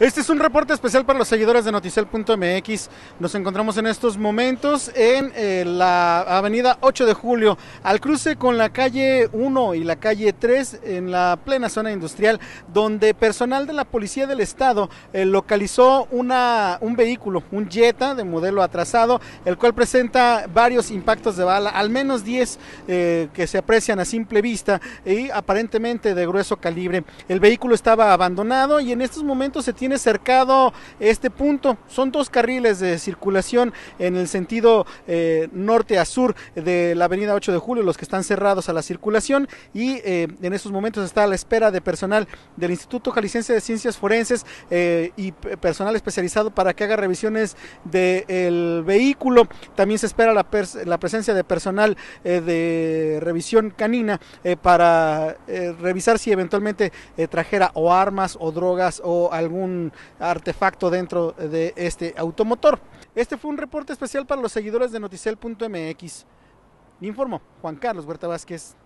Este es un reporte especial para los seguidores de noticel.mx. Nos encontramos en estos momentos en eh, la avenida 8 de julio, al cruce con la calle 1 y la calle 3, en la plena zona industrial, donde personal de la Policía del Estado eh, localizó una, un vehículo, un Jetta de modelo atrasado, el cual presenta varios impactos de bala, al menos 10 eh, que se aprecian a simple vista y aparentemente de grueso calibre. El vehículo estaba abandonado y en estos momentos se tiene cercado este punto. Son dos carriles de circulación en el sentido eh, norte a sur de la avenida 8 de julio, los que están cerrados a la circulación y eh, en estos momentos está a la espera de personal del Instituto Jalicense de Ciencias Forenses eh, y personal especializado para que haga revisiones del vehículo. También se espera la presencia de personal de revisión canina para revisar si eventualmente trajera o armas o drogas o algún artefacto dentro de este automotor. Este fue un reporte especial para los seguidores de noticel.mx. informó Juan Carlos Huerta Vázquez.